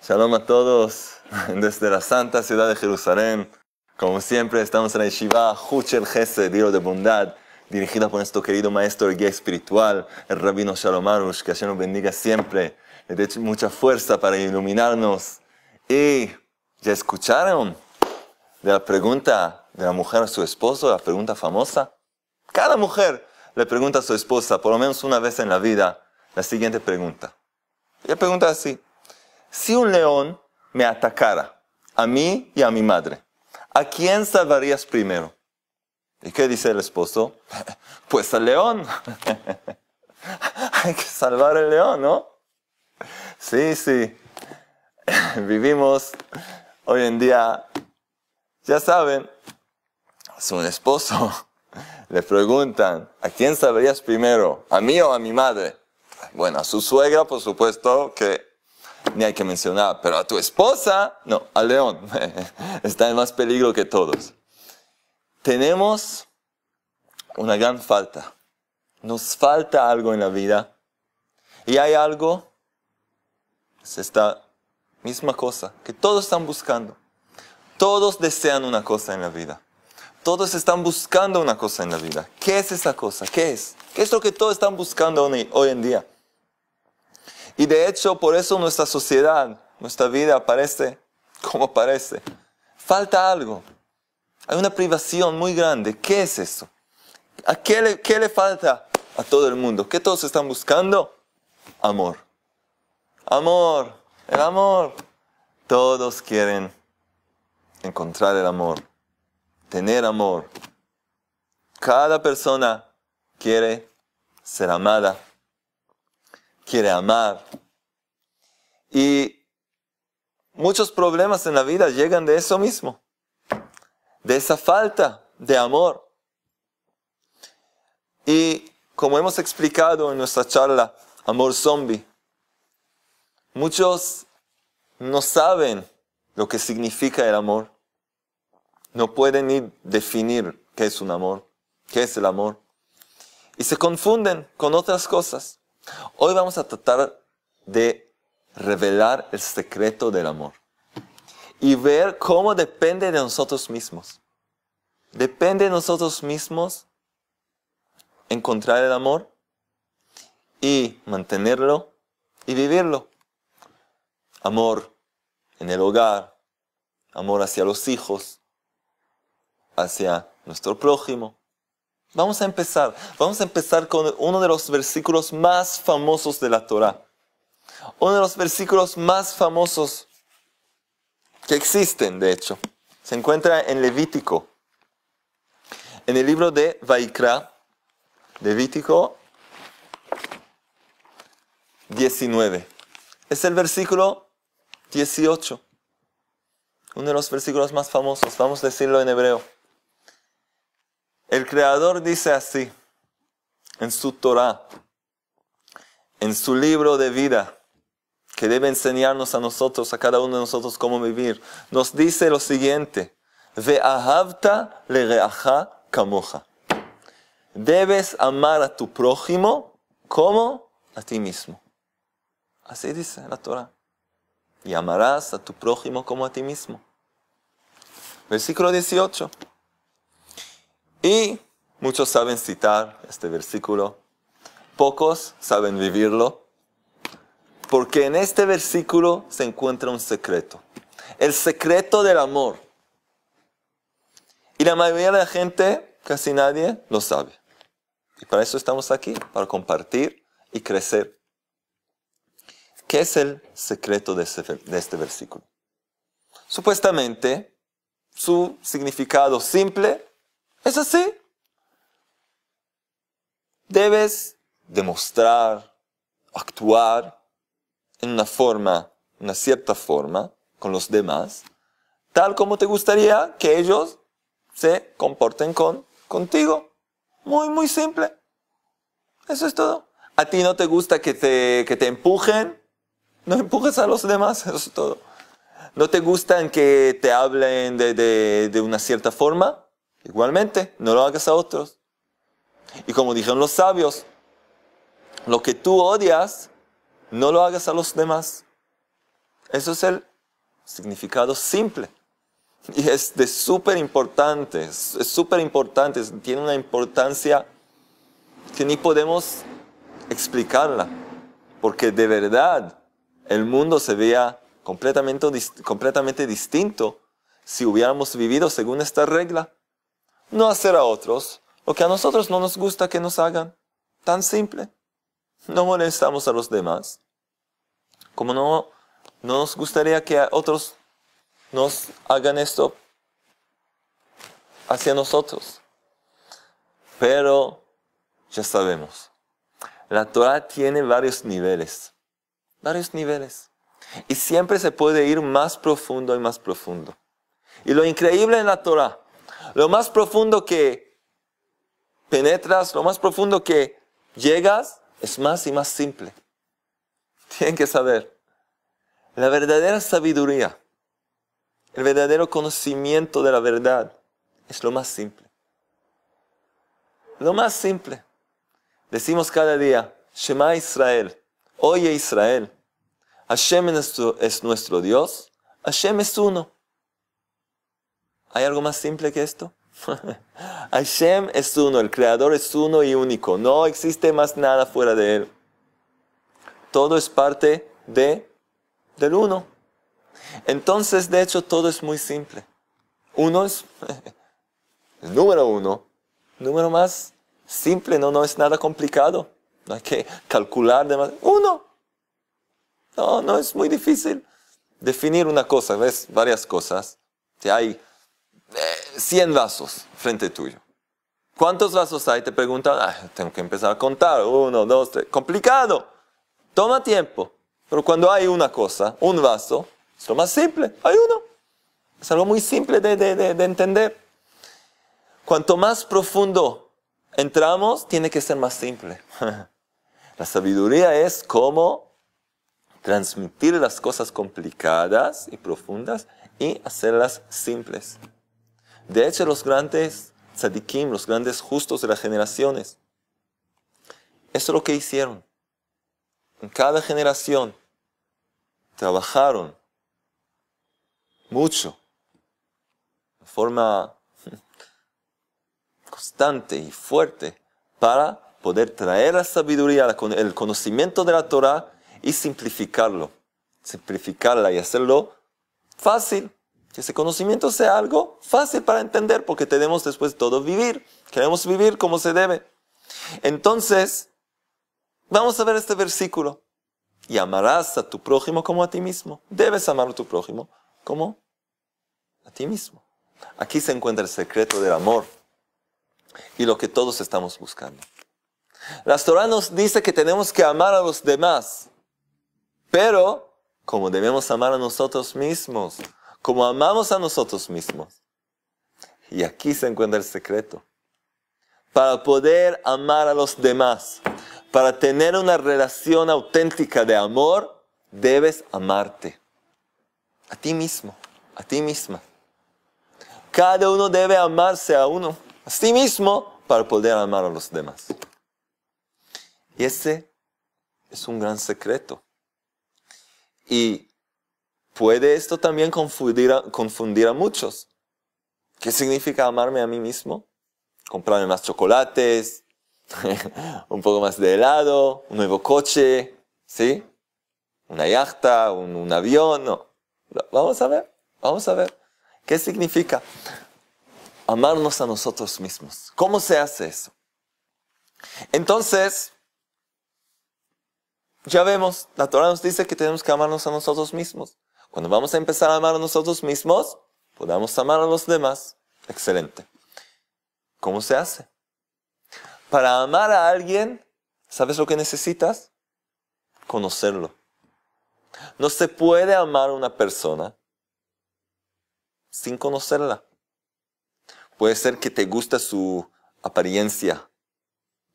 Shalom a todos desde la santa ciudad de Jerusalén. Como siempre, estamos en la Yeshiva el Gesed, Dios de Bondad, dirigida por nuestro querido maestro, y guía espiritual, el rabino Shalom Arush, que Hashem nos bendiga siempre, le dé mucha fuerza para iluminarnos y ¿Ya escucharon de la pregunta de la mujer a su esposo, la pregunta famosa? Cada mujer le pregunta a su esposa, por lo menos una vez en la vida, la siguiente pregunta. Ella pregunta así, si un león me atacara, a mí y a mi madre, ¿a quién salvarías primero? ¿Y qué dice el esposo? Pues al león. Hay que salvar al león, ¿no? Sí, sí. Vivimos hoy en día, ya saben, es un esposo le preguntan, ¿a quién sabrías primero? ¿A mí o a mi madre? Bueno, a su suegra, por supuesto, que ni hay que mencionar, pero a tu esposa, no, a león, está en más peligro que todos. Tenemos una gran falta. Nos falta algo en la vida. Y hay algo, se está misma cosa que todos están buscando. Todos desean una cosa en la vida. Todos están buscando una cosa en la vida. ¿Qué es esa cosa? ¿Qué es? ¿Qué es lo que todos están buscando hoy en día? Y de hecho, por eso nuestra sociedad, nuestra vida parece como parece. Falta algo. Hay una privación muy grande. ¿Qué es eso? ¿A qué le, qué le falta a todo el mundo? ¿Qué todos están buscando? Amor. Amor. El amor. Todos quieren encontrar el amor, tener amor. Cada persona quiere ser amada, quiere amar. Y muchos problemas en la vida llegan de eso mismo, de esa falta de amor. Y como hemos explicado en nuestra charla, Amor Zombie, Muchos no saben lo que significa el amor. No pueden ni definir qué es un amor, qué es el amor. Y se confunden con otras cosas. Hoy vamos a tratar de revelar el secreto del amor y ver cómo depende de nosotros mismos. Depende de nosotros mismos encontrar el amor y mantenerlo y vivirlo amor en el hogar, amor hacia los hijos, hacia nuestro prójimo. Vamos a empezar, vamos a empezar con uno de los versículos más famosos de la Torá. Uno de los versículos más famosos que existen, de hecho. Se encuentra en Levítico. En el libro de Vaikra, Levítico 19. Es el versículo 18. Uno de los versículos más famosos, vamos a decirlo en hebreo. El Creador dice así, en su Torah, en su libro de vida, que debe enseñarnos a nosotros, a cada uno de nosotros, cómo vivir, nos dice lo siguiente, le Debes amar a tu prójimo como a ti mismo. Así dice la Torah y amarás a tu prójimo como a ti mismo. Versículo 18. Y muchos saben citar este versículo, pocos saben vivirlo, porque en este versículo se encuentra un secreto, el secreto del amor. Y la mayoría de la gente, casi nadie, lo sabe. Y para eso estamos aquí, para compartir y crecer es el secreto de este, versículo? Supuestamente, su significado simple es así. Debes demostrar, actuar en una forma, una cierta forma, con los demás, tal como te gustaría que ellos se comporten con, contigo. Muy, muy simple. Eso es todo. ¿A ti no te gusta que te, que te empujen? No empujes a los demás, eso es todo. ¿No te gustan que te hablen de, de, de una cierta forma? Igualmente, no lo hagas a otros. Y como dijeron los sabios, lo que tú odias, no lo hagas a los demás. Eso es el significado simple. Y es de súper importante, es súper importante, tiene una importancia que ni podemos explicarla. Porque de verdad el mundo se veía completamente, completamente distinto si hubiéramos vivido según esta regla. No hacer a otros lo que a nosotros no nos gusta que nos hagan. Tan simple. No molestamos a los demás. Como no, no nos gustaría que a otros nos hagan esto hacia nosotros. Pero ya sabemos, la Torah tiene varios niveles varios niveles. Y siempre se puede ir más profundo y más profundo. Y lo increíble en la Torah, lo más profundo que penetras, lo más profundo que llegas, es más y más simple. Tienen que saber, la verdadera sabiduría, el verdadero conocimiento de la verdad, es lo más simple. Lo más simple. Decimos cada día, Shema Israel. Oye Israel, Hashem es nuestro Dios, Hashem es uno. ¿Hay algo más simple que esto? Hashem es uno, el Creador es uno y único. No existe más nada fuera de él. Todo es parte de del uno. Entonces, de hecho, todo es muy simple. Uno es el número uno. Número más simple, no, no es nada complicado. No hay que calcular demasiado. No, no es muy difícil definir una cosa, ves varias cosas. Si hay eh, 100 vasos frente tuyo. ¿Cuántos vasos hay? Te preguntan, ah, tengo que empezar a contar. Uno, dos, tres. Complicado. Toma tiempo. Pero cuando hay una cosa, un vaso, es lo más simple. Hay uno. Es algo muy simple de, de entender. Cuanto más profundo entramos, tiene que ser más simple. La sabiduría es cómo transmitir las cosas complicadas y profundas y hacerlas simples. De hecho, los grandes tzadikim, los grandes justos de las generaciones, eso es lo que hicieron. En cada generación trabajaron mucho, de forma constante y fuerte, para poder traer la sabiduría, el conocimiento de la Torah y simplificarlo, simplificarla y hacerlo fácil, que ese conocimiento sea algo fácil para entender, porque tenemos después todo vivir, queremos vivir como se debe. Entonces, vamos a ver este versículo. Y amarás a tu prójimo como a ti mismo. Debes amar a tu prójimo como a ti mismo. Aquí se encuentra el secreto del amor y lo que todos estamos buscando. La Torah nos dice que tenemos que amar a los demás, pero, como debemos amar a nosotros mismos, como amamos a nosotros mismos. Y aquí se encuentra el secreto. Para poder amar a los demás, para tener una relación auténtica de amor, debes amarte. A ti mismo, a ti misma. Cada uno debe amarse a uno, a sí mismo, para poder amar a los demás. Y ese es un gran secreto. Y puede esto también confundir a, muchos. ¿Qué significa amarme a mí mismo? Comprarme más chocolates, un poco más de helado, un nuevo coche, ¿sí? Una yachta, un, avión. Vamos a ver, vamos a ver. ¿Qué significa amarnos a nosotros mismos? ¿Cómo se hace eso? Entonces, ya vemos, la Torah nos dice que tenemos que amarnos a nosotros mismos. Cuando vamos a empezar a amar a nosotros mismos, podamos amar a los demás. Excelente. ¿Cómo se hace? Para amar a alguien, ¿sabes lo que necesitas? Conocerlo. No se puede amar a una persona sin conocerla. Puede ser que te gusta su apariencia,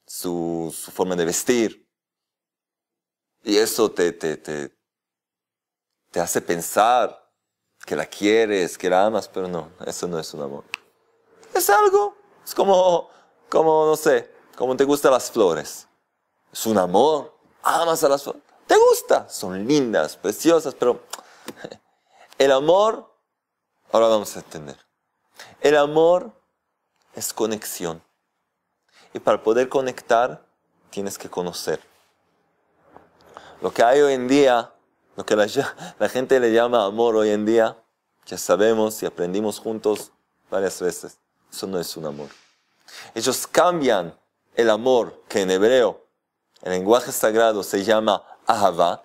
su forma de vestir, y eso te, te, te, te hace pensar que la quieres, que la amas, pero no, eso no es un amor. Es algo, es como, como no sé, como te gustan las flores. Es un amor, amas a las flores, te gusta, son lindas, preciosas, pero el amor, ahora vamos a entender, el amor es conexión. Y para poder conectar, tienes que conocer. Lo que hay hoy en día, lo que la, gente le llama amor hoy en día, ya sabemos y aprendimos juntos varias veces, eso no es un amor. Ellos cambian el amor que en hebreo, el lenguaje sagrado se llama ahava,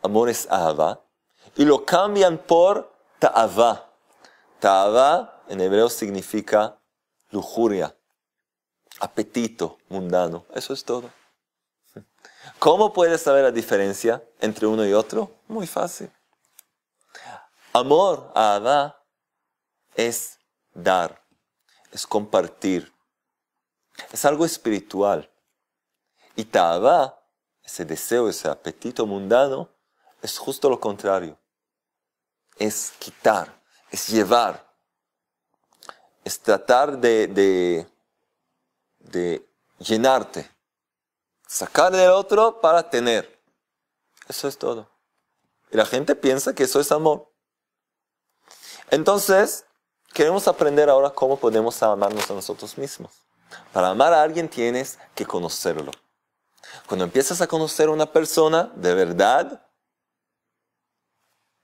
amor es ahava, y lo cambian por ta'ava. Ta'ava en hebreo significa lujuria, apetito mundano, eso es todo. ¿Cómo puedes saber la diferencia entre uno y otro? Muy fácil. Amor a es dar, es compartir, es algo espiritual. Y Ta'aba, ese deseo, ese apetito mundano, es justo lo contrario. Es quitar, es llevar, es tratar de llenarte Sacar del otro para tener. Eso es todo. Y la gente piensa que eso es amor. Entonces, queremos aprender ahora cómo podemos amarnos a nosotros mismos. Para amar a alguien tienes que conocerlo. Cuando empiezas a conocer a una persona de verdad,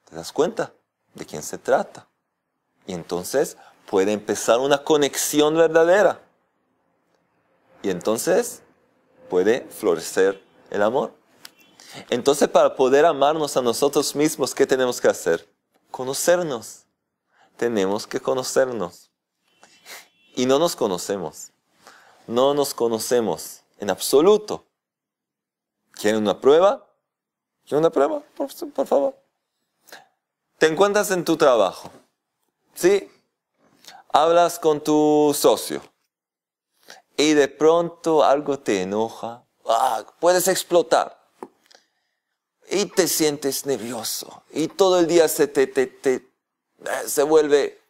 te das cuenta de quién se trata. Y entonces puede empezar una conexión verdadera. Y entonces puede florecer el amor. Entonces, para poder amarnos a nosotros mismos, ¿qué tenemos que hacer? Conocernos. Tenemos que conocernos. Y no nos conocemos. No nos conocemos en absoluto. ¿Quieren una prueba? ¿Quieren una prueba? Por, favor. Te encuentras en tu trabajo. ¿Sí? Hablas con tu socio y de pronto algo te enoja, ah, puedes explotar. Y te sientes nervioso. Y todo el día se, te, te, te, eh, se vuelve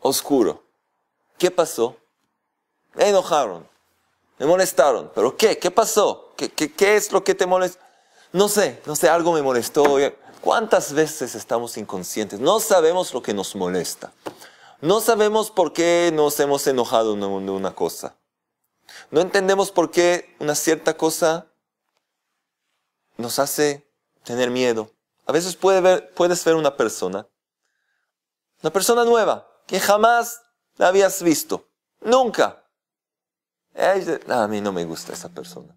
oscuro. ¿Qué pasó? Me enojaron. Me molestaron. ¿Pero qué? ¿Qué pasó? ¿Qué, qué, qué es lo que te molesta? No sé, no sé, algo me molestó. ¿Cuántas veces estamos inconscientes? No sabemos lo que nos molesta. No sabemos por qué nos hemos enojado de una cosa. No entendemos por qué una cierta cosa nos hace tener miedo. A veces ver, puedes ver una persona, una persona nueva, que jamás la habías visto, nunca. Ah, a mí no me gusta esa persona.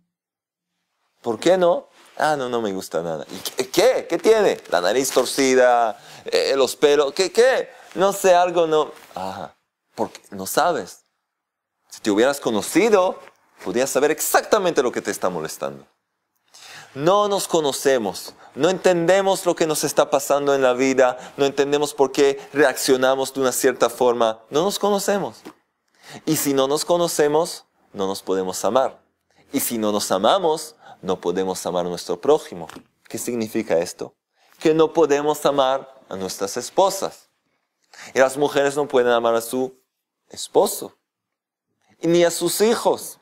¿Por qué no? Ah, no, no me gusta nada. ¿Y qué, qué? tiene? La nariz torcida, eh, los pelos, ¿qué, qué? No sé, algo no. Ajá, porque no sabes. Si te hubieras conocido, podrías saber exactamente lo que te está molestando. No nos conocemos, no entendemos lo que nos está pasando en la vida, no entendemos por qué reaccionamos de una cierta forma, no nos conocemos. Y si no nos conocemos, no nos podemos amar. Y si no nos amamos, no podemos amar a nuestro prójimo. ¿Qué significa esto? Que no podemos amar a nuestras esposas. Y las mujeres no pueden amar a su esposo ni a sus hijos.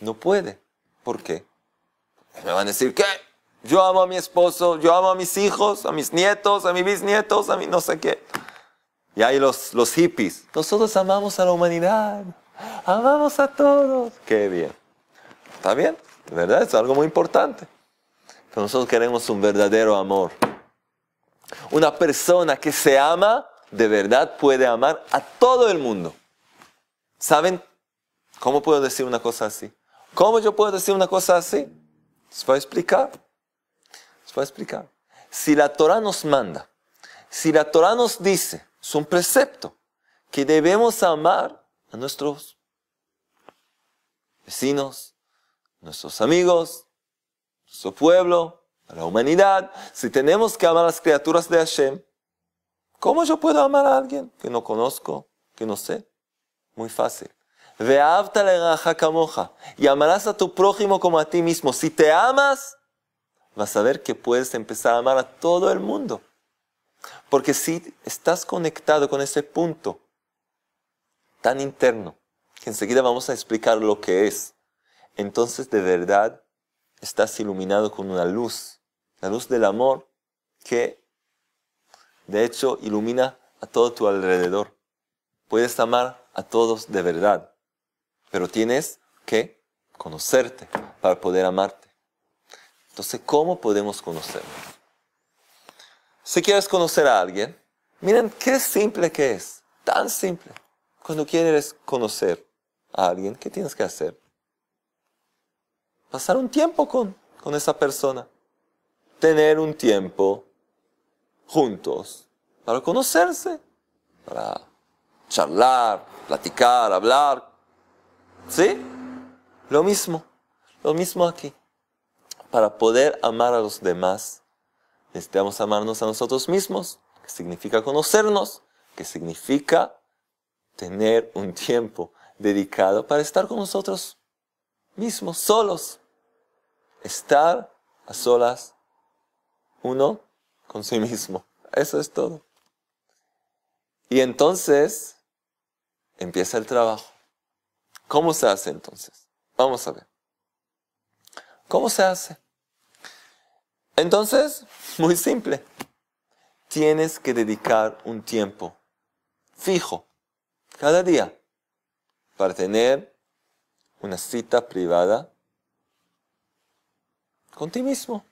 No puede. ¿Por qué? Me van a decir ¿qué? yo amo a mi esposo, yo amo a mis hijos, a mis nietos, a mis bisnietos, a mi no sé qué. Y hay los, los hippies. Nosotros amamos a la humanidad. Amamos a todos. Qué bien. Está bien, de verdad, es algo muy importante. Pero nosotros queremos un verdadero amor. Una persona que se ama, de verdad puede amar a todo el mundo. ¿Saben ¿Cómo puedo decir una cosa así? ¿Cómo yo puedo decir una cosa así? Se voy a explicar. se voy a explicar. Si la Torah nos manda, si la Torah nos dice, es un precepto, que debemos amar a nuestros vecinos, nuestros amigos, nuestro pueblo, a la humanidad, si tenemos que amar a las criaturas de Hashem, ¿cómo yo puedo amar a alguien que no conozco, que no sé? Muy fácil. Y amarás a tu prójimo como a ti mismo. Si te amas, vas a ver que puedes empezar a amar a todo el mundo. Porque si estás conectado con ese punto tan interno, que enseguida vamos a explicar lo que es, entonces de verdad estás iluminado con una luz, la luz del amor que de hecho ilumina a todo tu alrededor. Puedes amar a todos de verdad pero tienes que conocerte para poder amarte. Entonces, ¿cómo podemos conocernos? Si quieres conocer a alguien, miren qué simple que es, tan simple. Cuando quieres conocer a alguien, ¿qué tienes que hacer? Pasar un tiempo con, con esa persona. Tener un tiempo juntos para conocerse, para charlar, platicar, hablar, ¿Sí? Lo mismo, lo mismo aquí. Para poder amar a los demás, necesitamos amarnos a nosotros mismos, que significa conocernos, que significa tener un tiempo dedicado para estar con nosotros mismos, solos. Estar a solas, uno con sí mismo. Eso es todo. Y entonces empieza el trabajo. ¿Cómo se hace entonces? Vamos a ver. ¿Cómo se hace? Entonces, muy simple. Tienes que dedicar un tiempo fijo, cada día, para tener una cita privada con ti mismo.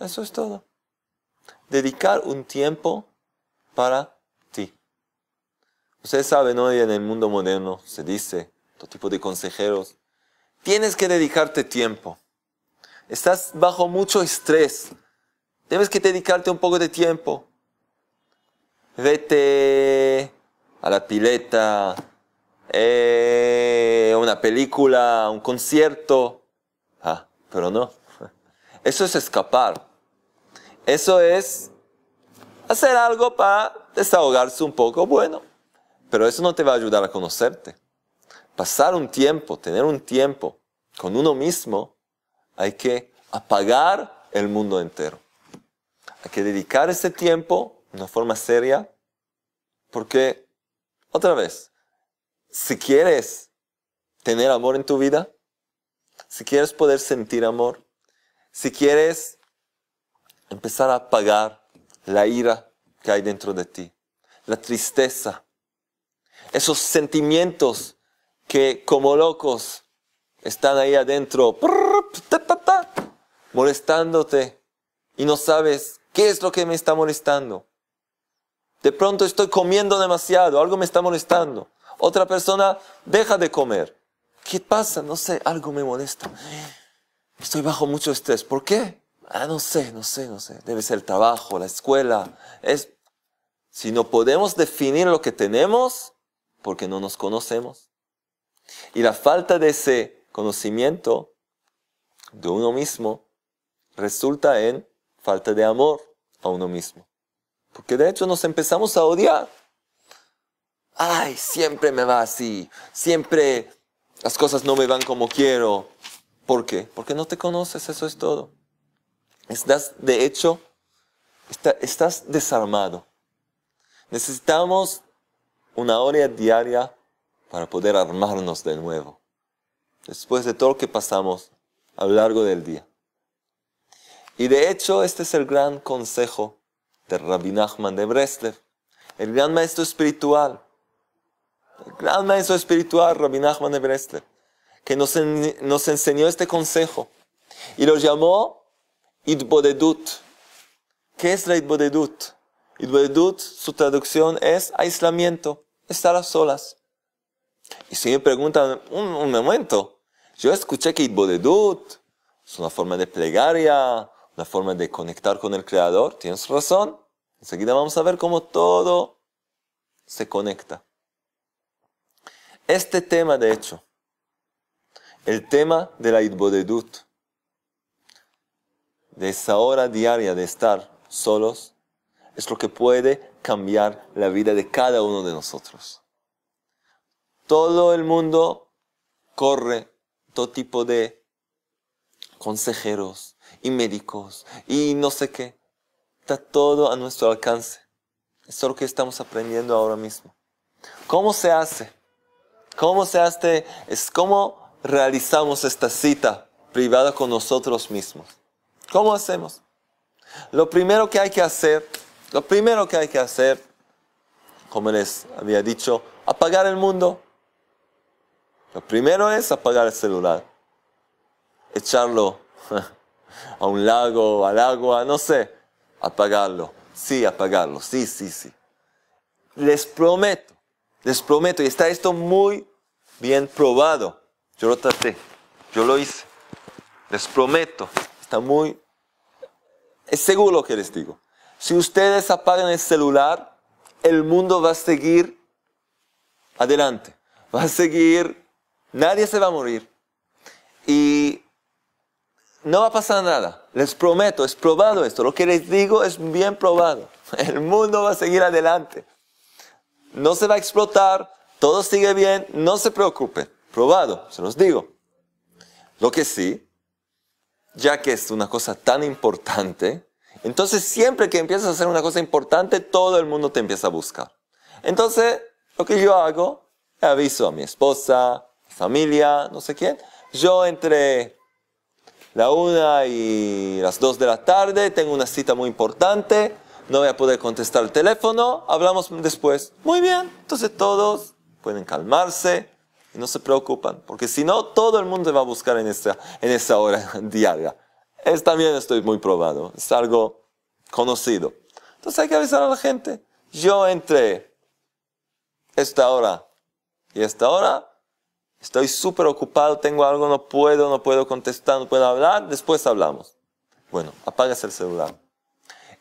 Eso es todo. Dedicar un tiempo para ti. Ustedes saben, hoy en el mundo moderno se dice tipo de consejeros. Tienes que dedicarte tiempo. Estás bajo mucho estrés. Tienes que dedicarte un poco de tiempo. Vete a la pileta, eh, una película, un concierto. Ah, pero no. Eso es escapar. Eso es hacer algo para desahogarse un poco. Bueno, pero eso no te va a ayudar a conocerte pasar un tiempo, tener un tiempo con uno mismo, hay que apagar el mundo entero. Hay que dedicar ese tiempo de una forma seria, porque, otra vez, si quieres tener amor en tu vida, si quieres poder sentir amor, si quieres empezar a apagar la ira que hay dentro de ti, la tristeza, esos sentimientos que como locos están ahí adentro molestándote y no sabes qué es lo que me está molestando. De pronto estoy comiendo demasiado, algo me está molestando. Otra persona deja de comer. ¿Qué pasa? No sé, algo me molesta. Estoy bajo mucho estrés. ¿Por qué? Ah, no sé, no sé, no sé. Debe ser el trabajo, la escuela. Es... Si no podemos definir lo que tenemos, porque no nos conocemos. Y la falta de ese conocimiento de uno mismo resulta en falta de amor a uno mismo. Porque de hecho nos empezamos a odiar. Ay, siempre me va así, siempre las cosas no me van como quiero. ¿Por qué? Porque no te conoces, eso es todo. Estás, de hecho, estás desarmado. Necesitamos una hora diaria para poder armarnos de nuevo, después de todo lo que pasamos a lo largo del día. Y de hecho, este es el gran consejo de Rabbi Nachman de Breslev, el gran maestro espiritual, el gran maestro espiritual Rabbi Nachman de Breslev, que nos, nos enseñó este consejo y lo llamó Idbodedut. ¿Qué es la Idbodedut? Idbodedut, su traducción es aislamiento, estar a solas. Y si me preguntan, un, momento, yo escuché que Bodedut es una forma de plegaria, una forma de conectar con el Creador, tienes razón. Enseguida vamos a ver cómo todo se conecta. Este tema, de hecho, el tema de la Idbodedut, de esa hora diaria de estar solos, es lo que puede cambiar la vida de cada uno de nosotros todo el mundo corre todo tipo de consejeros y médicos y no sé qué. Está todo a nuestro alcance. Eso es lo que estamos aprendiendo ahora mismo. ¿Cómo se hace? ¿Cómo se hace? Es cómo realizamos esta cita privada con nosotros mismos. ¿Cómo hacemos? Lo primero que hay que hacer, lo primero que hay que hacer, como les había dicho, apagar el mundo lo primero es apagar el celular, echarlo a un lago, al agua, no sé, apagarlo, sí, apagarlo, sí, sí, sí. Les prometo, les prometo, y está esto muy bien probado. Yo lo traté, yo lo hice. Les prometo, está muy... Es seguro que les digo. Si ustedes apagan el celular, el mundo va a seguir adelante, va a seguir Nadie se va a morir. Y no va a pasar nada. Les prometo, es probado esto. Lo que les digo es bien probado. El mundo va a seguir adelante. No se va a explotar. Todo sigue bien. No se preocupe. Probado, se los digo. Lo que sí, ya que es una cosa tan importante, entonces siempre que empiezas a hacer una cosa importante, todo el mundo te empieza a buscar. Entonces, lo que yo hago, aviso a mi esposa, familia, no sé quién. Yo entre la una y las dos de la tarde tengo una cita muy importante, no voy a poder contestar el teléfono, hablamos después. Muy bien, entonces todos pueden calmarse y no se preocupan, porque si no, todo el mundo va a buscar en esa, en esa hora diaria. Es, también estoy muy probado, es algo conocido. Entonces hay que avisar a la gente. Yo entre esta hora y esta hora Estoy súper ocupado, tengo algo, no puedo, no puedo contestar, no puedo hablar, después hablamos. Bueno, apagas el celular.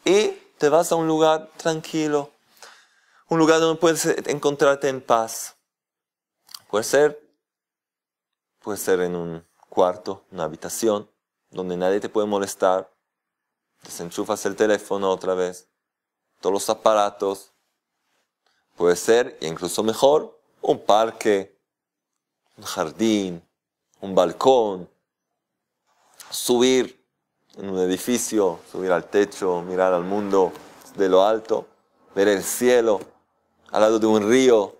Y te vas a un lugar tranquilo, un lugar donde puedes encontrarte en paz. Puede ser, puede ser en un cuarto, una habitación, donde nadie te puede molestar. Desenchufas el teléfono otra vez, todos los aparatos. Puede ser, incluso mejor, un parque, un jardín, un balcón, subir en un edificio, subir al techo, mirar al mundo de lo alto, ver el cielo al lado de un río,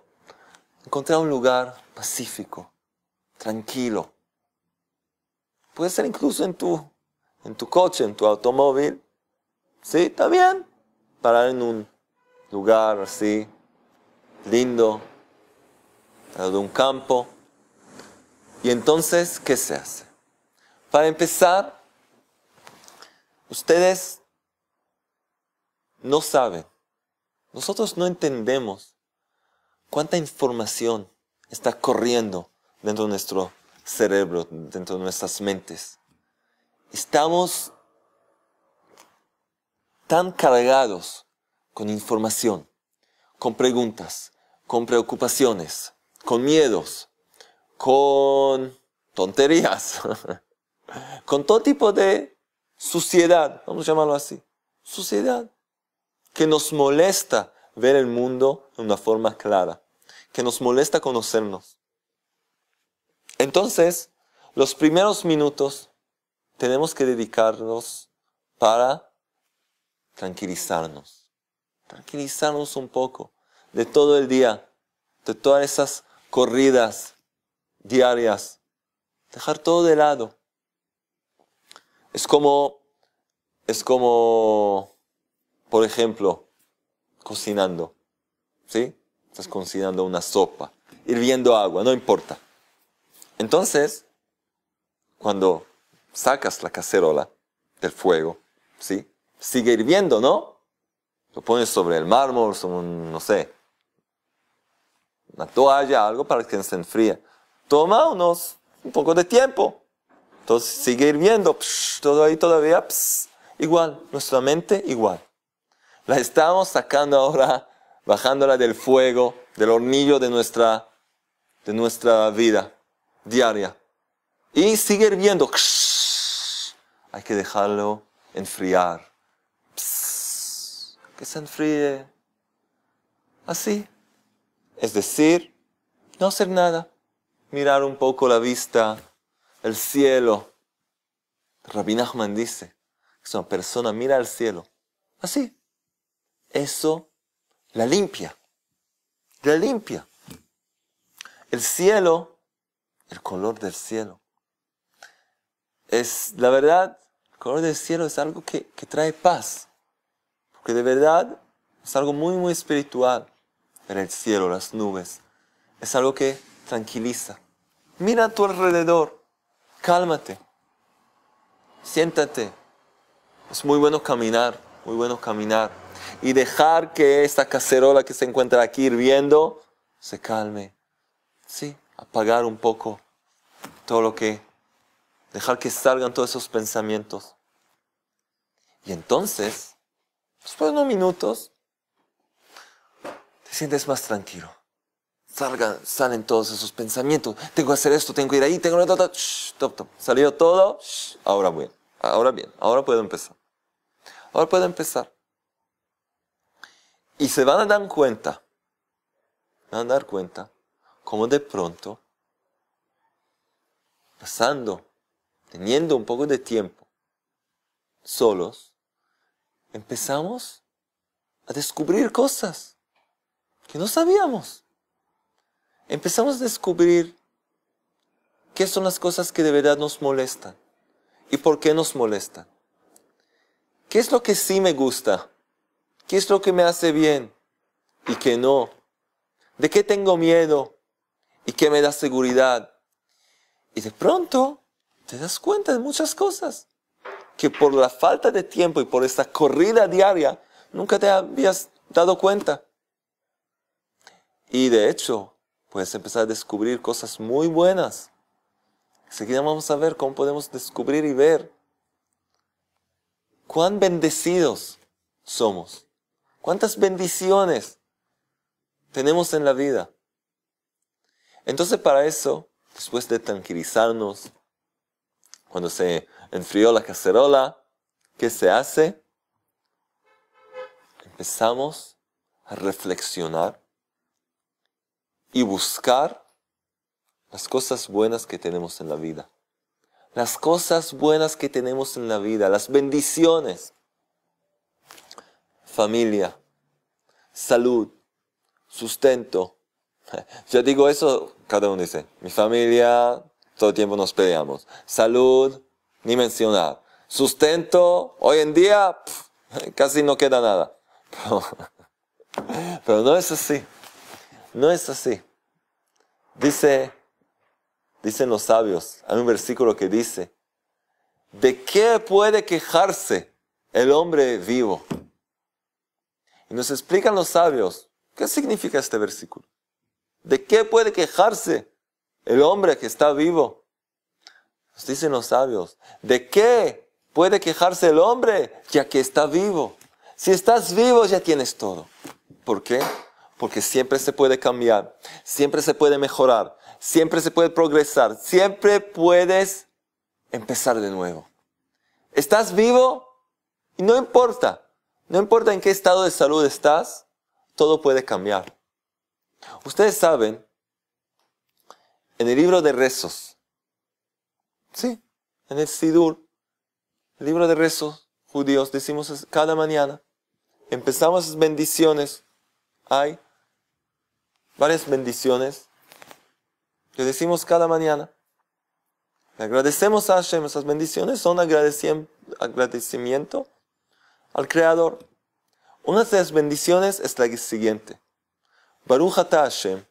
encontrar un lugar pacífico, tranquilo. Puede ser incluso en tu, en tu coche, en tu automóvil. Sí, también, Parar en un lugar así, lindo, al lado de un campo. Y entonces, ¿qué se hace? Para empezar, ustedes no saben, nosotros no entendemos cuánta información está corriendo dentro de nuestro cerebro, dentro de nuestras mentes. Estamos tan cargados con información, con preguntas, con preocupaciones, con miedos, con tonterías, con todo tipo de suciedad, vamos a llamarlo así, suciedad, que nos molesta ver el mundo de una forma clara, que nos molesta conocernos. Entonces, los primeros minutos tenemos que dedicarnos para tranquilizarnos, tranquilizarnos un poco de todo el día, de todas esas corridas, diarias. Dejar todo de lado. Es como, es como, por ejemplo, cocinando. ¿Sí? Estás cocinando una sopa, hirviendo agua, no importa. Entonces, cuando sacas la cacerola del fuego, ¿sí? Sigue hirviendo, ¿no? Lo pones sobre el mármol, no sé, una toalla, algo para que se enfríe toma unos, un poco de tiempo. Entonces sigue hirviendo, todo ahí todavía, igual, nuestra mente igual. La estamos sacando ahora, bajándola del fuego, del hornillo de nuestra, de nuestra vida diaria. Y sigue hirviendo, hay que dejarlo enfriar. que se enfríe. Así. Es decir, no hacer nada mirar un poco la vista, el cielo. Rabbi Nachman dice, Es una persona mira al cielo, así, eso la limpia, la limpia. El cielo, el color del cielo, es la verdad, el color del cielo es algo que, trae paz, porque de verdad es algo muy, muy espiritual. el cielo, las nubes, es algo que tranquiliza. Mira a tu alrededor, cálmate, siéntate. Es muy bueno caminar, muy bueno caminar. Y dejar que esta cacerola que se encuentra aquí hirviendo se calme. Sí, apagar un poco todo lo que... Dejar que salgan todos esos pensamientos. Y entonces, después de unos minutos, te sientes más tranquilo salgan, salen todos esos pensamientos. Tengo que hacer esto, tengo que ir ahí, tengo que... top, top. Salió todo. ahora bien, ahora bien, ahora puedo empezar. Ahora puedo empezar. Y se van a dar cuenta, van a dar cuenta, como de pronto, pasando, teniendo un poco de tiempo, solos, empezamos a descubrir cosas que no sabíamos empezamos a descubrir qué son las cosas que de verdad nos molestan y por qué nos molestan. ¿Qué es lo que sí me gusta? ¿Qué es lo que me hace bien y qué no? ¿De qué tengo miedo y qué me da seguridad? Y de pronto te das cuenta de muchas cosas que por la falta de tiempo y por esta corrida diaria nunca te habías dado cuenta. Y de hecho, puedes empezar a descubrir cosas muy buenas. Seguida vamos a ver cómo podemos descubrir y ver cuán bendecidos somos, cuántas bendiciones tenemos en la vida. Entonces para eso, después de tranquilizarnos, cuando se enfrió la cacerola, ¿qué se hace? Empezamos a reflexionar y buscar las cosas buenas que tenemos en la vida. Las cosas buenas que tenemos en la vida, las bendiciones. Familia, salud, sustento. Yo digo eso, cada uno dice, mi familia, todo el tiempo nos peleamos. Salud, ni mencionar. Sustento, hoy en día, casi no queda nada. pero no es así. No es así. Dice, dicen los sabios, hay un versículo que dice, ¿de qué puede quejarse el hombre vivo? Y nos explican los sabios, ¿qué significa este versículo? ¿De qué puede quejarse el hombre que está vivo? Nos dicen los sabios, ¿de qué puede quejarse el hombre ya que está vivo? Si estás vivo ya tienes todo. ¿Por qué? porque siempre se puede cambiar, siempre se puede mejorar, siempre se puede progresar, siempre puedes empezar de nuevo. ¿Estás vivo? Y no importa, no importa en qué estado de salud estás, todo puede cambiar. Ustedes saben, en el libro de rezos, sí, en el Sidur, el libro de rezos judíos, decimos cada mañana, empezamos bendiciones, hay varias bendiciones que decimos cada mañana. Le agradecemos a Hashem, esas bendiciones son agradecimiento al Creador. Una de las bendiciones es la siguiente. Baruch atah Hashem,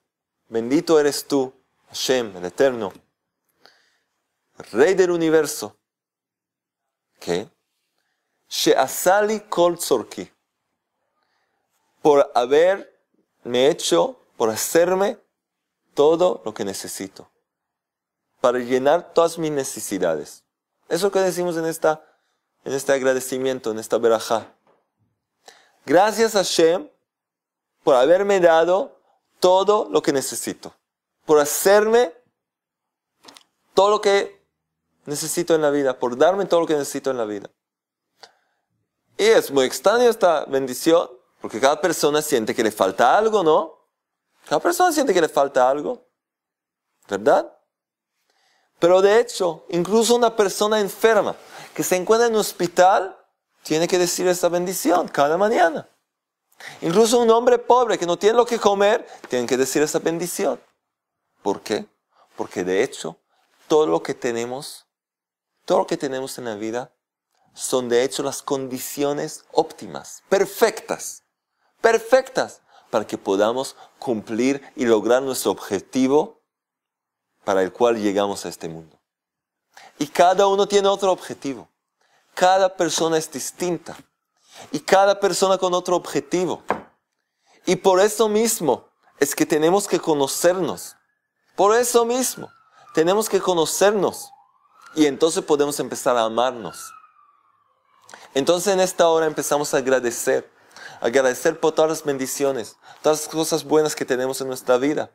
bendito eres tú, Hashem, el Eterno, Rey del Universo, que Sheasali kol tzorki, por haberme hecho por hacerme todo lo que necesito, para llenar todas mis necesidades. Eso que decimos en, esta, en este agradecimiento, en esta verajá. Gracias a Shem por haberme dado todo lo que necesito, por hacerme todo lo que necesito en la vida, por darme todo lo que necesito en la vida. Y es muy extraño esta bendición, porque cada persona siente que le falta algo, ¿no? Cada persona siente que le falta algo, ¿verdad? Pero de hecho, incluso una persona enferma que se encuentra en un hospital tiene que decir esa bendición cada mañana. Incluso un hombre pobre que no tiene lo que comer tiene que decir esa bendición. ¿Por qué? Porque de hecho, todo lo que tenemos, todo lo que tenemos en la vida, son de hecho las condiciones óptimas, perfectas, perfectas para que podamos cumplir y lograr nuestro objetivo para el cual llegamos a este mundo. Y cada uno tiene otro objetivo. Cada persona es distinta. Y cada persona con otro objetivo. Y por eso mismo es que tenemos que conocernos. Por eso mismo, tenemos que conocernos. Y entonces podemos empezar a amarnos. Entonces en esta hora empezamos a agradecer agradecer por todas las bendiciones, todas las cosas buenas que tenemos en nuestra vida.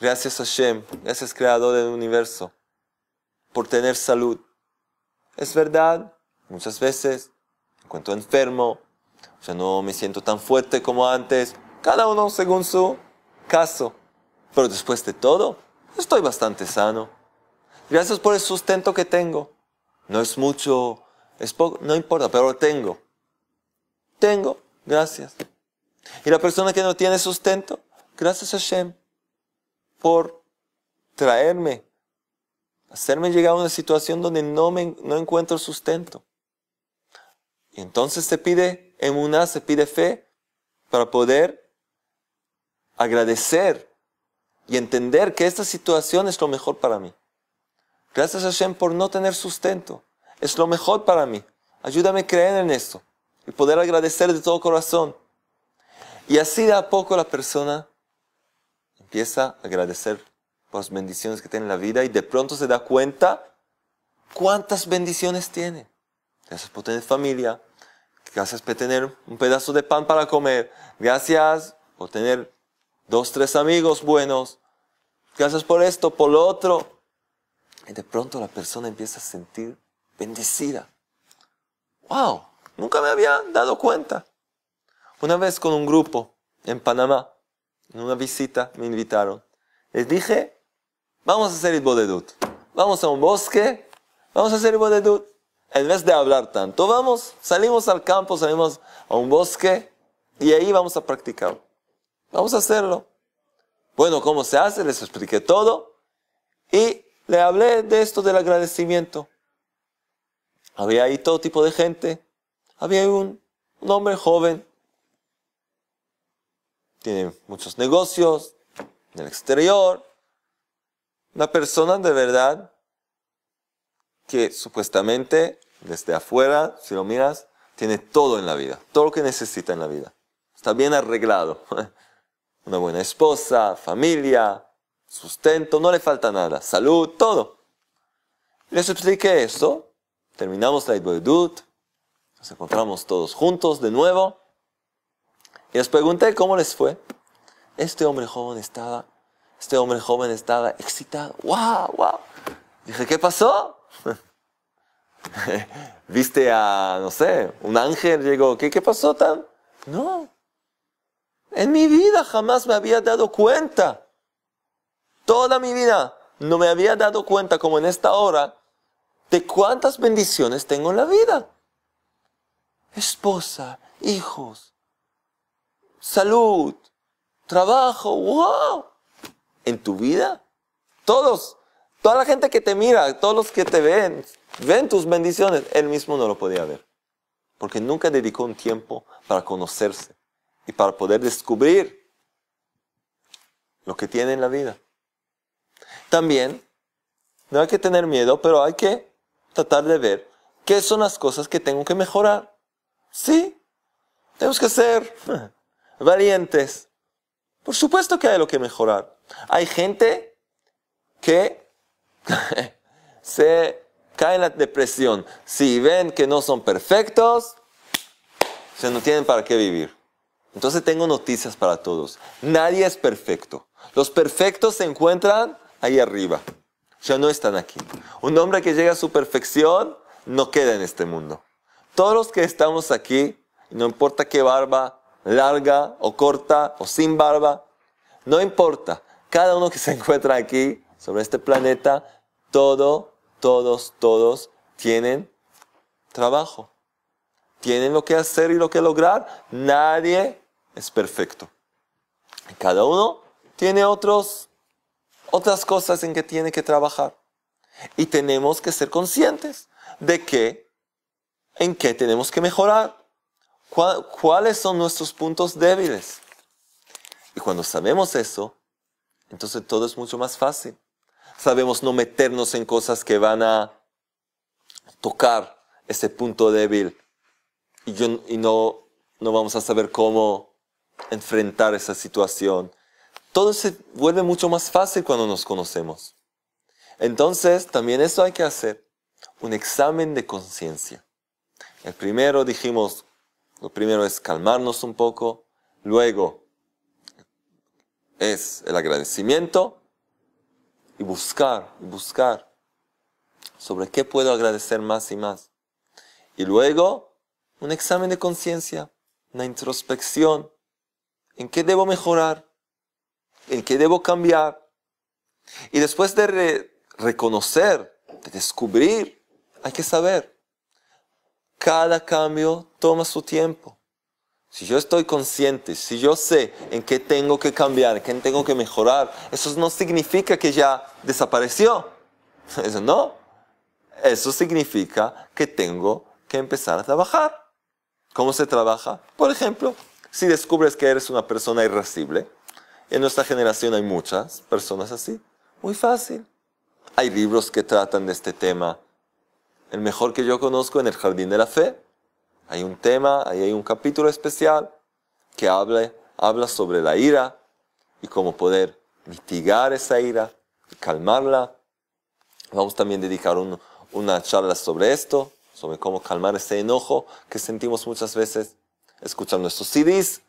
Gracias a Hashem, gracias Creador del universo, por tener salud. Es verdad, muchas veces me encuentro enfermo, sea, no me siento tan fuerte como antes, cada uno según su caso. Pero después de todo, estoy bastante sano. Gracias por el sustento que tengo. No es mucho, es poco, no importa, pero lo tengo tengo, gracias. Y la persona que no tiene sustento, gracias a Hashem por traerme, hacerme llegar a una situación donde no, me, no encuentro sustento. Y entonces se pide emuná, se pide fe para poder agradecer y entender que esta situación es lo mejor para mí. Gracias a Hashem por no tener sustento. Es lo mejor para mí. Ayúdame a creer en esto y poder agradecer de todo corazón. Y así de a poco la persona empieza a agradecer por las bendiciones que tiene en la vida y de pronto se da cuenta cuántas bendiciones tiene. Gracias por tener familia, gracias por tener un pedazo de pan para comer, gracias por tener dos, tres amigos buenos, gracias por esto, por lo otro. Y de pronto la persona empieza a sentir bendecida. ¡Wow! Nunca me había dado cuenta. Una vez con un grupo en Panamá, en una visita, me invitaron. Les dije, vamos a hacer el Bodedut. Vamos a un bosque, vamos a hacer el Bodedut. En vez de hablar tanto, vamos, salimos al campo, salimos a un bosque y ahí vamos a practicar. Vamos a hacerlo. Bueno, ¿cómo se hace? Les expliqué todo y le hablé de esto del agradecimiento. Había ahí todo tipo de gente, había un, hombre joven, tiene muchos negocios en el exterior, una persona de verdad que supuestamente desde afuera, si lo miras, tiene todo en la vida, todo lo que necesita en la vida. Está bien arreglado. Una buena esposa, familia, sustento, no le falta nada, salud, todo. Les expliqué esto, terminamos la Iboidut, nos encontramos todos juntos de nuevo. Y les pregunté cómo les fue. Este hombre joven estaba, este hombre joven estaba excitado. ¡Wow, wow! Dije, ¿qué pasó? ¿Viste a, no sé, un ángel? Llegó, ¿qué, qué pasó tan? No. En mi vida jamás me había dado cuenta. Toda mi vida no me había dado cuenta, como en esta hora, de cuántas bendiciones tengo en la vida esposa, hijos, salud, trabajo, wow. En tu vida, todos, toda la gente que te mira, todos los que te ven, ven tus bendiciones. Él mismo no lo podía ver, porque nunca dedicó un tiempo para conocerse y para poder descubrir lo que tiene en la vida. También, no hay que tener miedo, pero hay que tratar de ver qué son las cosas que tengo que mejorar. Sí, tenemos que ser valientes. Por supuesto que hay lo que mejorar. Hay gente que se cae en la depresión. Si ven que no son perfectos, se no tienen para qué vivir. Entonces tengo noticias para todos. Nadie es perfecto. Los perfectos se encuentran ahí arriba. Ya no están aquí. Un hombre que llega a su perfección no queda en este mundo. Todos los que estamos aquí, no importa qué barba, larga o corta o sin barba, no importa. Cada uno que se encuentra aquí, sobre este planeta, todo, todos, todos tienen trabajo. Tienen lo que hacer y lo que lograr. Nadie es perfecto. Cada uno tiene otros, otras cosas en que tiene que trabajar. Y tenemos que ser conscientes de que en qué tenemos que mejorar, cuáles son nuestros puntos débiles. Y cuando sabemos eso, entonces todo es mucho más fácil. Sabemos no meternos en cosas que van a tocar ese punto débil y, no, no vamos a saber cómo enfrentar esa situación. Todo se vuelve mucho más fácil cuando nos conocemos. Entonces, también eso hay que hacer, un examen de conciencia. El primero dijimos, lo primero es calmarnos un poco, luego es el agradecimiento y buscar, y buscar sobre qué puedo agradecer más y más. Y luego un examen de conciencia, una introspección, en qué debo mejorar, en qué debo cambiar. Y después de reconocer, de descubrir, hay que saber cada cambio toma su tiempo. Si yo estoy consciente, si yo sé en qué tengo que cambiar, en qué tengo que mejorar, eso no significa que ya desapareció. Eso no. Eso significa que tengo que empezar a trabajar. ¿Cómo se trabaja? Por ejemplo, si descubres que eres una persona irascible, en nuestra generación hay muchas personas así, muy fácil. Hay libros que tratan de este tema, el mejor que yo conozco en el Jardín de la Fe. Hay un tema, ahí hay un capítulo especial que habla, habla sobre la ira y cómo poder mitigar esa ira calmarla. Vamos también a dedicar una charla sobre esto, sobre cómo calmar ese enojo que sentimos muchas veces. escuchando nuestros CDs,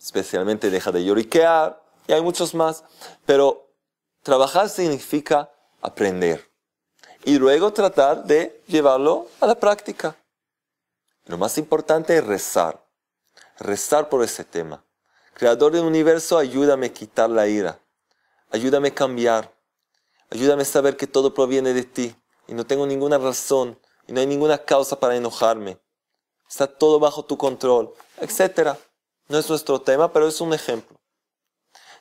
especialmente deja de lloriquear, y hay muchos más. Pero trabajar significa aprender y luego tratar de llevarlo a la práctica. Lo más importante es rezar, rezar por ese tema. Creador del universo, ayúdame a quitar la ira, ayúdame a cambiar, ayúdame a saber que todo proviene de ti y no tengo ninguna razón y no hay ninguna causa para enojarme. Está todo bajo tu control, etcétera No es nuestro tema, pero es un ejemplo.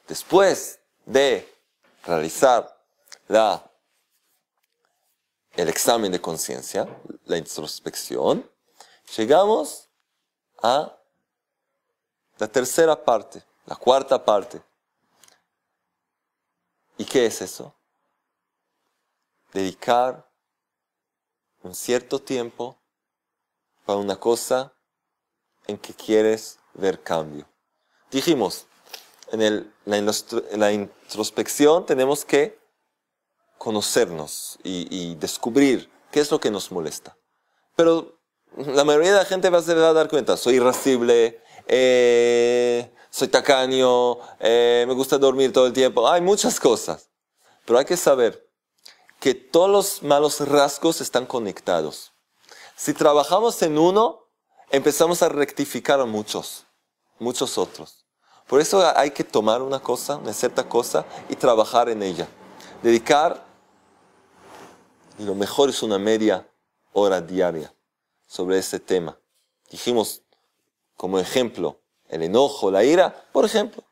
Después de realizar la el examen de conciencia, la introspección, llegamos a la tercera parte, la cuarta parte. ¿Y qué es eso? Dedicar un cierto tiempo para una cosa en que quieres ver cambio. Dijimos, en, la, introspección tenemos que conocernos y, descubrir qué es lo que nos molesta. Pero la mayoría de la gente va, a va a dar cuenta, soy irascible, eh, soy tacaño, eh, me gusta dormir todo el tiempo, hay muchas cosas. Pero hay que saber que todos los malos rasgos están conectados. Si trabajamos en uno, empezamos a rectificar a muchos, muchos otros. Por eso hay que tomar una cosa, una cierta cosa, y trabajar en ella. Dedicar lo mejor es una media hora diaria sobre este tema. Dijimos como ejemplo el enojo, la ira, por ejemplo,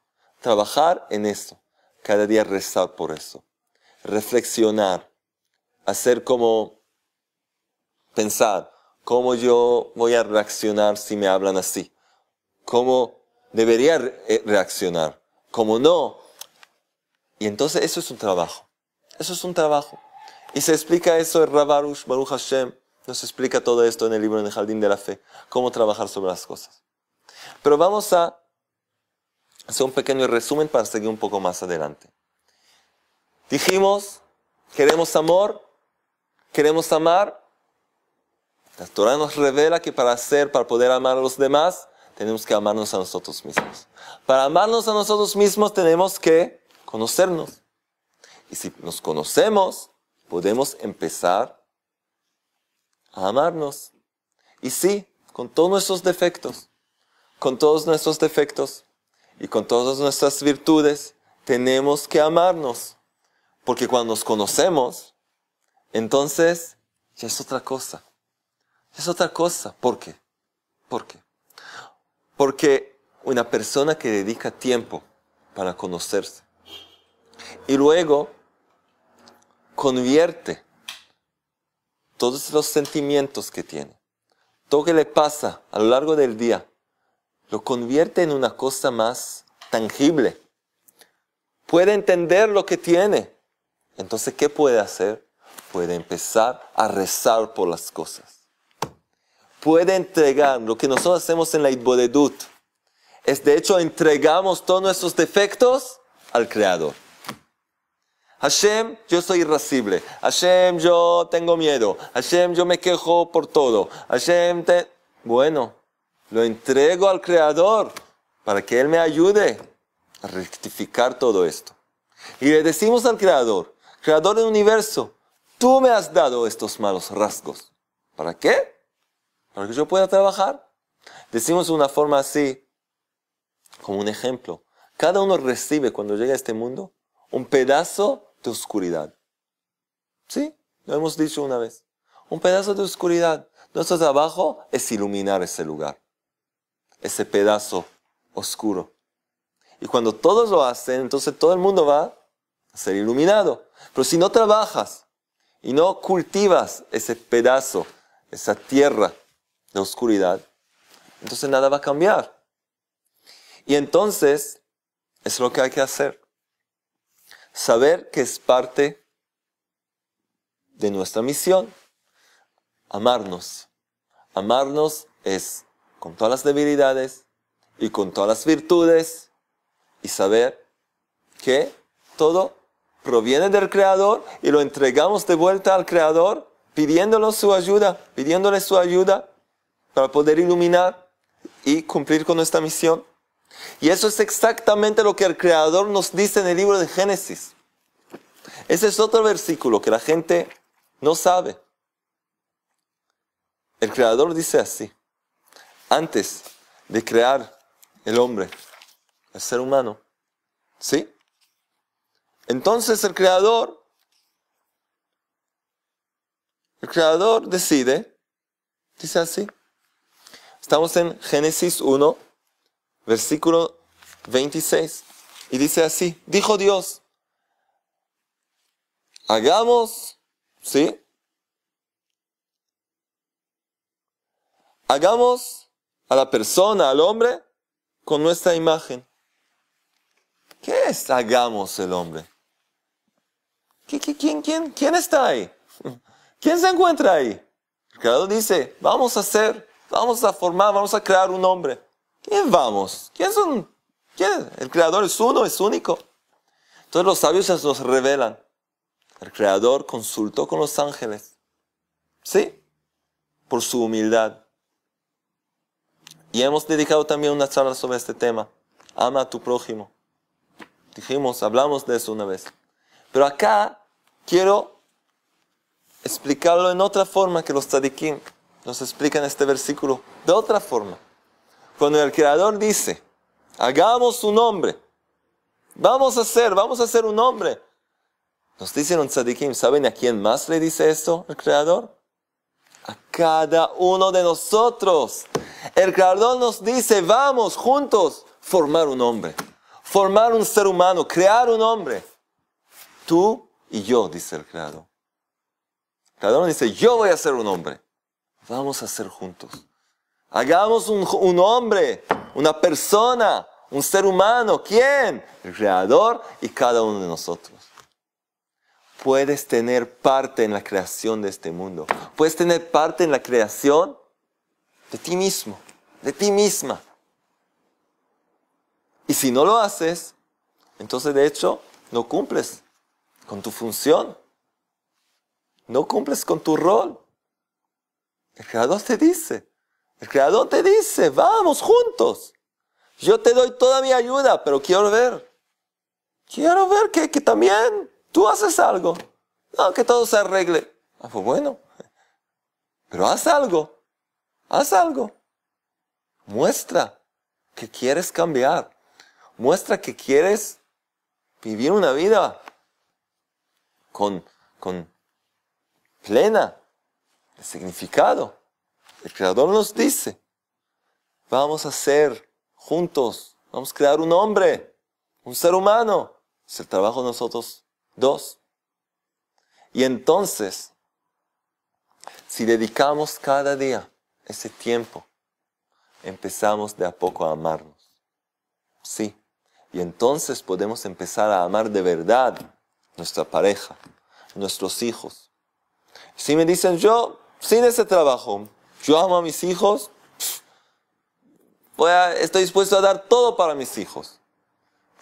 trabajar en esto, cada día rezar por esto, reflexionar, hacer como pensar cómo yo voy a reaccionar si me hablan así, cómo debería eh, reaccionar, cómo no. Y entonces eso es un trabajo, eso es un trabajo y se explica eso en Rabarush Baruch Hashem, nos explica todo esto en el libro En el Jardín de la Fe, cómo trabajar sobre las cosas. Pero vamos a hacer un pequeño resumen para seguir un poco más adelante. Dijimos, queremos amor, queremos amar. La Torah nos revela que para hacer, para poder amar a los demás, tenemos que amarnos a nosotros mismos. Para amarnos a nosotros mismos tenemos que conocernos. Y si nos conocemos, podemos empezar a amarnos. Y sí, con todos nuestros defectos, con todos nuestros defectos y con todas nuestras virtudes, tenemos que amarnos. Porque cuando nos conocemos, entonces ya es otra cosa. Es otra cosa. ¿Por qué? ¿Por qué? Porque una persona que dedica tiempo para conocerse y luego convierte todos los sentimientos que tiene, todo que le pasa a lo largo del día, lo convierte en una cosa más tangible. Puede entender lo que tiene. Entonces, ¿qué puede hacer? Puede empezar a rezar por las cosas. Puede entregar lo que nosotros hacemos en la Ibodedut. Es de hecho, entregamos todos nuestros defectos al Creador. Hashem, yo soy irascible. Hashem, yo tengo miedo. Hashem, yo me quejo por todo. Hashem, te... Bueno, lo entrego al Creador para que Él me ayude a rectificar todo esto. Y le decimos al Creador, Creador del universo, tú me has dado estos malos rasgos. ¿Para qué? Para que yo pueda trabajar. Decimos de una forma así, como un ejemplo. Cada uno recibe cuando llega a este mundo un pedazo de oscuridad. Sí, lo hemos dicho una vez. Un pedazo de oscuridad. Nuestro trabajo es iluminar ese lugar, ese pedazo oscuro. Y cuando todos lo hacen, entonces todo el mundo va a ser iluminado. Pero si no trabajas y no cultivas ese pedazo, esa tierra de oscuridad, entonces nada va a cambiar. Y entonces es lo que hay que hacer saber que es parte de nuestra misión. Amarnos. Amarnos es con todas las debilidades y con todas las virtudes y saber que todo proviene del Creador y lo entregamos de vuelta al Creador pidiéndole su ayuda, pidiéndole su ayuda para poder iluminar y cumplir con nuestra misión. Y eso es exactamente lo que el Creador nos dice en el libro de Génesis. Ese es otro versículo que la gente no sabe. El Creador dice así. Antes de crear el hombre, el ser humano, ¿sí? Entonces el Creador, el Creador decide, dice así. Estamos en Génesis 1, versículo 26. Y dice así, dijo Dios, hagamos, ¿sí? Hagamos a la persona, al hombre, con nuestra imagen. ¿Qué es hagamos el hombre? quién, ¿Quién está ahí? ¿Quién se encuentra ahí? El creador dice, vamos a hacer, vamos a formar, vamos a crear un hombre. ¿Quién vamos? ¿Quién es un, quién? El creador es uno, es único. Entonces los sabios nos revelan. El creador consultó con los ángeles. ¿Sí? Por su humildad. Y hemos dedicado también una charla sobre este tema. Ama a tu prójimo. Dijimos, hablamos de eso una vez. Pero acá quiero explicarlo en otra forma que los tzadikim nos explican este versículo. De otra forma. Cuando el Creador dice, hagamos un hombre, vamos a hacer, vamos a hacer un hombre. Nos dicen un tzadikim, ¿saben a quién más le dice esto el Creador? A cada uno de nosotros. El Creador nos dice, vamos juntos, formar un hombre, formar un ser humano, crear un hombre. Tú y yo, dice el Creador. El Creador dice, yo voy a ser un hombre. Vamos a ser juntos. Hagamos un, hombre, una persona, un ser humano. ¿Quién? El Creador y cada uno de nosotros. Puedes tener parte en la creación de este mundo. Puedes tener parte en la creación de ti mismo, de ti misma. Y si no lo haces, entonces de hecho no cumples con tu función. No cumples con tu rol. El creador te dice, el Creador te dice, vamos juntos. Yo te doy toda mi ayuda, pero quiero ver. Quiero ver que, también tú haces algo. No, que todo se arregle. Ah, pues bueno. Pero haz algo. Haz algo. Muestra que quieres cambiar. Muestra que quieres vivir una vida con, con plena de significado. El Creador nos dice, vamos a ser juntos, vamos a crear un hombre, un ser humano. Es el trabajo de nosotros dos. Y entonces, si dedicamos cada día ese tiempo, empezamos de a poco a amarnos. Sí. Y entonces podemos empezar a amar de verdad nuestra pareja, nuestros hijos. Si me dicen yo, sin ese trabajo, yo amo a mis hijos, estoy dispuesto a dar todo para mis hijos,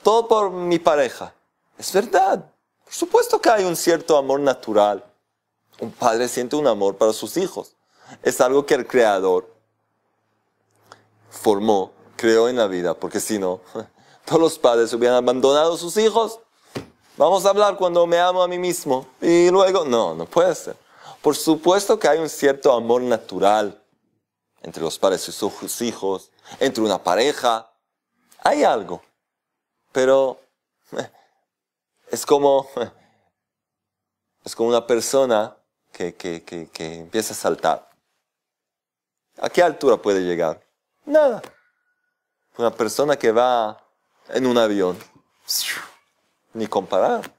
todo por mi pareja. Es verdad. Por supuesto que hay un cierto amor natural. Un padre siente un amor para sus hijos. Es algo que el creador formó, creó en la vida, porque si no, todos los padres hubieran abandonado a sus hijos. Vamos a hablar cuando me amo a mí mismo. Y luego, no, no puede ser. Por supuesto que hay un cierto amor natural entre los padres y sus hijos, entre una pareja. Hay algo. Pero eh, es como, eh, es como una persona que, que, que empieza a saltar. ¿A qué altura puede llegar? Nada. Una persona que va en un avión. Ni comparar.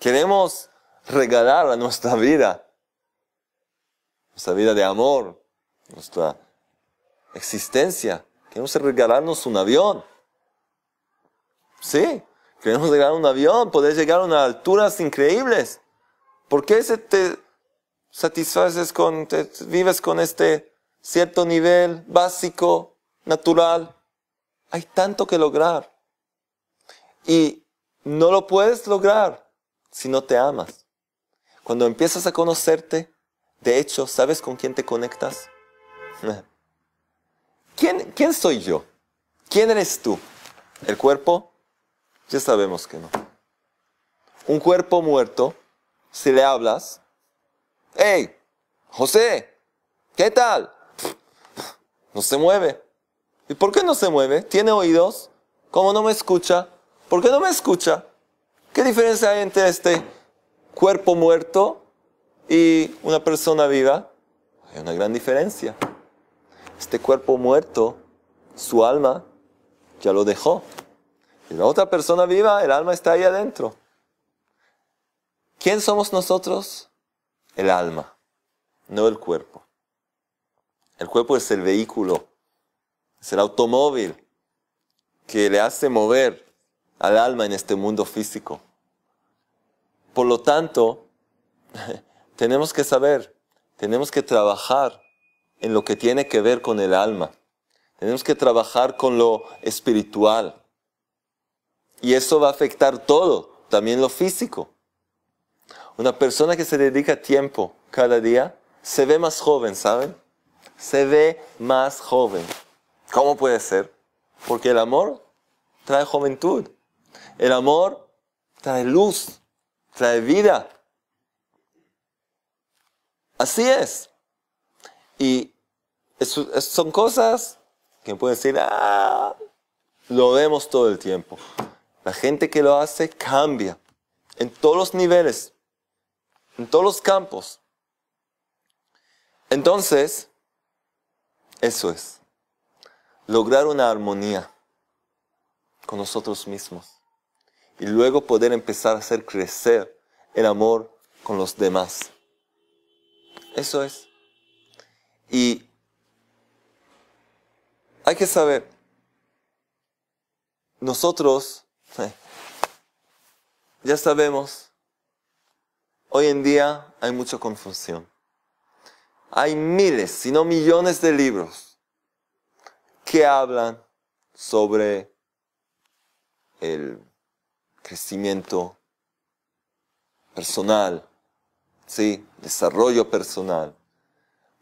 Queremos regalar a nuestra vida nuestra vida de amor, nuestra existencia. Queremos regalarnos un avión. Sí, queremos regalar un avión, poder llegar a alturas increíbles. ¿Por qué se te satisfaces con, te, vives con este cierto nivel básico, natural? Hay tanto que lograr. Y no lo puedes lograr si no te amas. Cuando empiezas a conocerte, de hecho, ¿sabes con quién te conectas? ¿Quién, ¿Quién soy yo? ¿Quién eres tú? ¿El cuerpo? Ya sabemos que no. Un cuerpo muerto, si le hablas, ¡Hey! José, ¿qué tal? No se mueve. ¿Y por qué no se mueve? ¿Tiene oídos? ¿Cómo no me escucha? ¿Por qué no me escucha? ¿Qué diferencia hay entre este cuerpo muerto y una persona viva, hay una gran diferencia. Este cuerpo muerto, su alma ya lo dejó. Y la otra persona viva, el alma está ahí adentro. ¿Quién somos nosotros? El alma, no el cuerpo. El cuerpo es el vehículo, es el automóvil que le hace mover al alma en este mundo físico. Por lo tanto, tenemos que saber, tenemos que trabajar en lo que tiene que ver con el alma. Tenemos que trabajar con lo espiritual. Y eso va a afectar todo, también lo físico. Una persona que se dedica tiempo cada día se ve más joven, ¿saben? Se ve más joven. ¿Cómo puede ser? Porque el amor trae juventud. El amor trae luz, trae vida. Así es. Y son cosas que pueden decir, ah, lo vemos todo el tiempo. La gente que lo hace cambia en todos los niveles, en todos los campos. Entonces, eso es, lograr una armonía con nosotros mismos y luego poder empezar a hacer crecer el amor con los demás. Eso es. Y hay que saber, nosotros ya sabemos, hoy en día hay mucha confusión. Hay miles, si no millones de libros que hablan sobre el crecimiento personal, ¿sí? desarrollo personal,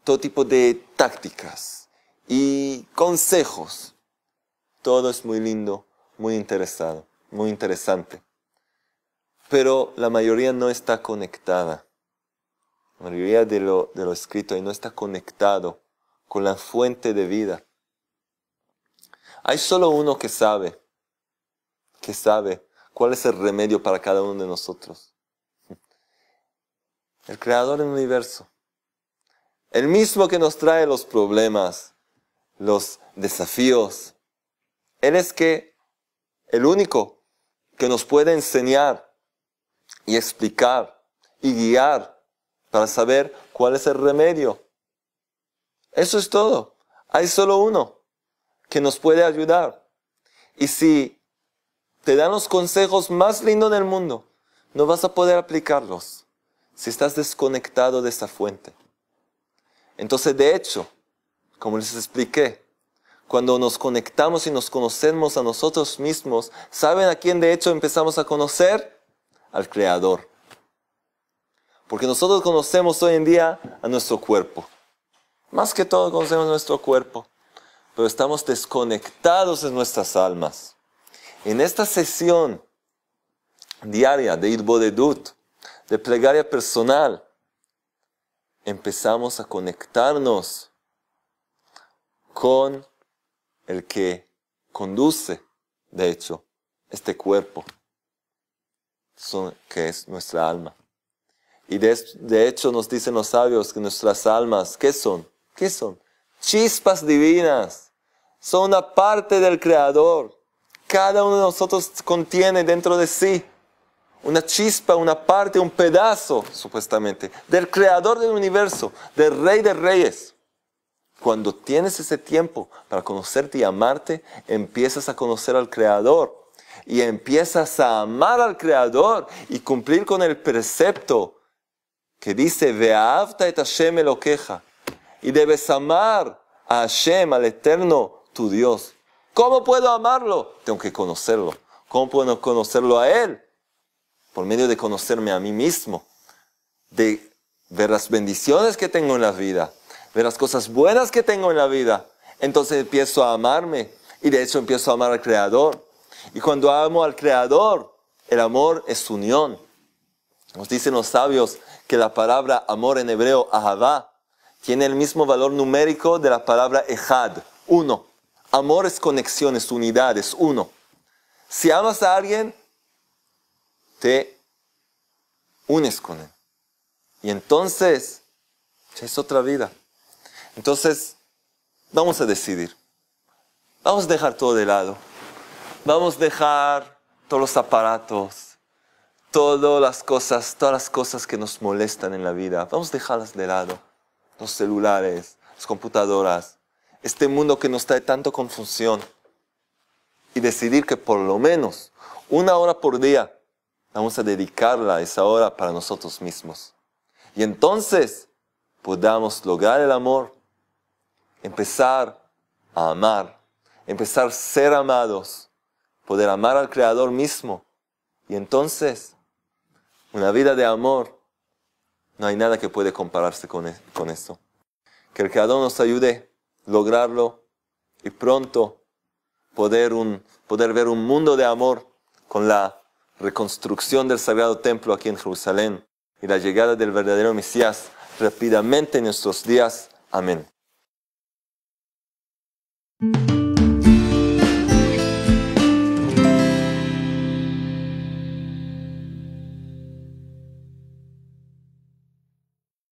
todo tipo de tácticas y consejos. Todo es muy lindo, muy interesado, muy interesante. Pero la mayoría no está conectada. La mayoría de lo, escrito ahí no está conectado con la fuente de vida. Hay solo uno que sabe, que sabe cuál es el remedio para cada uno de nosotros el creador del universo, el mismo que nos trae los problemas, los desafíos. Él es que el único que nos puede enseñar y explicar y guiar para saber cuál es el remedio. Eso es todo. Hay solo uno que nos puede ayudar. Y si te dan los consejos más lindos del mundo, no vas a poder aplicarlos si estás desconectado de esa fuente. Entonces, de hecho, como les expliqué, cuando nos conectamos y nos conocemos a nosotros mismos, ¿saben a quién de hecho empezamos a conocer? Al Creador. Porque nosotros conocemos hoy en día a nuestro cuerpo. Más que todo conocemos nuestro cuerpo, pero estamos desconectados de nuestras almas. En esta sesión diaria de Dut, de plegaria personal, empezamos a conectarnos con el que conduce, de hecho, este cuerpo, que es nuestra alma. Y de, hecho nos dicen los sabios que nuestras almas, ¿qué son? ¿Qué son? Chispas divinas. Son una parte del Creador. Cada uno de nosotros contiene dentro de sí una chispa, una parte, un pedazo, supuestamente, del creador del universo, del rey de reyes. Cuando tienes ese tiempo para conocerte y amarte, empiezas a conocer al creador y empiezas a amar al creador y cumplir con el precepto que dice, veavta et Hashem queja y debes amar a Hashem, al eterno, tu Dios. ¿Cómo puedo amarlo? Tengo que conocerlo. ¿Cómo puedo conocerlo a Él? por medio de conocerme a mí mismo, de ver las bendiciones que tengo en la vida, ver las cosas buenas que tengo en la vida, entonces empiezo a amarme y de hecho empiezo a amar al Creador. Y cuando amo al Creador, el amor es unión. Nos dicen los sabios que la palabra amor en hebreo, ahavá, tiene el mismo valor numérico de la palabra ejad, uno. Amor es conexiones, unidades, uno. Si amas a alguien, te unes con Él. Y entonces es otra vida. Entonces, vamos a decidir. Vamos a dejar todo de lado. Vamos a dejar todos los aparatos, todas las cosas, todas las cosas que nos molestan en la vida. Vamos a dejarlas de lado. Los celulares, las computadoras, este mundo que nos trae tanto confusión. Y decidir que por lo menos una hora por día Vamos a dedicarla esa hora para nosotros mismos. Y entonces podamos lograr el amor, empezar a amar, empezar a ser amados, poder amar al Creador mismo. Y entonces, una vida de amor, no hay nada que puede compararse con, e-, con eso. Que el Creador nos ayude a lograrlo y pronto poder, un, poder ver un mundo de amor con la reconstrucción del sagrado templo aquí en Jerusalén y la llegada del verdadero Mesías rápidamente en nuestros días. Amén.